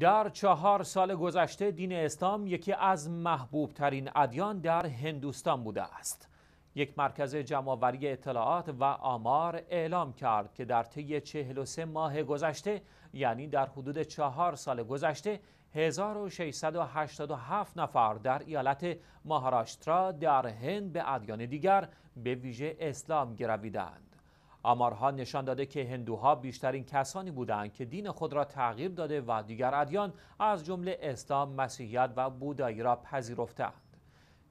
در چهار سال گذشته دین اسلام یکی از محبوب ترین ادیان در هندوستان بوده است. یک مرکز جمعآوری اطلاعات و آمار اعلام کرد که در طی 43 ماه گذشته یعنی در حدود چهار سال گذشته 1687 نفر در ایالت ماهاراشترا در هند به ادیان دیگر به ویژه اسلام گرویدند. آمارها نشان داده که هندوها بیشترین کسانی بودند که دین خود را تغییر داده و دیگر ادیان از جمله اسلام، مسیحیت و بودایی را پذیرفتند.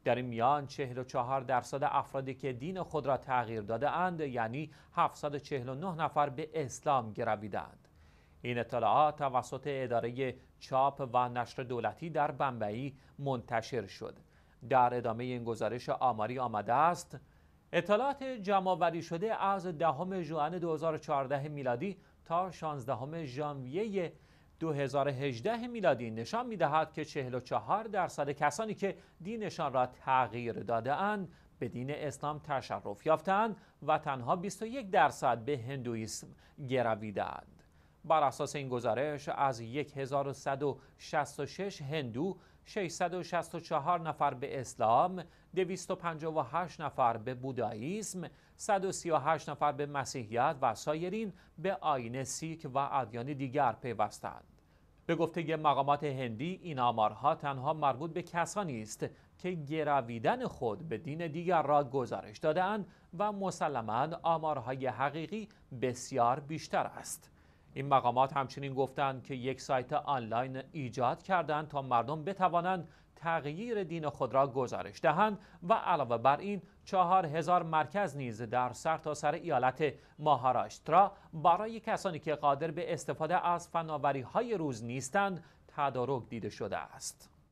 در این میان 44 درصد افرادی که دین خود را تغییر داده اند یعنی 749 نفر به اسلام گرویدند. این اطلاعات توسط اداره چاپ و نشر دولتی در بمبئی منتشر شد. در ادامه این گزارش آماری آمده است اطلاعات جمعآوری شده از دهم ژوئن 2014 میلادی تا 16 ژانویه 2018 میلادی نشان میدهد که 44 درصد کسانی که دینشان را تغییر اند به دین اسلام تشرف یافتند و تنها 21 درصد به هندویسم گرویدند. بر اساس این گزارش از 1166 هندو 664 نفر به اسلام 258 نفر به بوداییسم 138 نفر به مسیحیت و سایرین به آین سیک و ادیان دیگر پیوستند به گفته مقامات هندی این آمارها تنها مربوط به کسانی است که گرویدن خود به دین دیگر را گزارش دادهاند و مسلما آمارهای حقیقی بسیار بیشتر است این مقامات همچنین گفتند که یک سایت آنلاین ایجاد کردند تا مردم بتوانند تغییر دین خود را گزارش دهند و علاوه بر این چهار هزار مرکز نیز در سرتاسر سر ایالت ماهاراشترا برای کسانی که قادر به استفاده از فناوری های روز نیستند تدارک دیده شده است.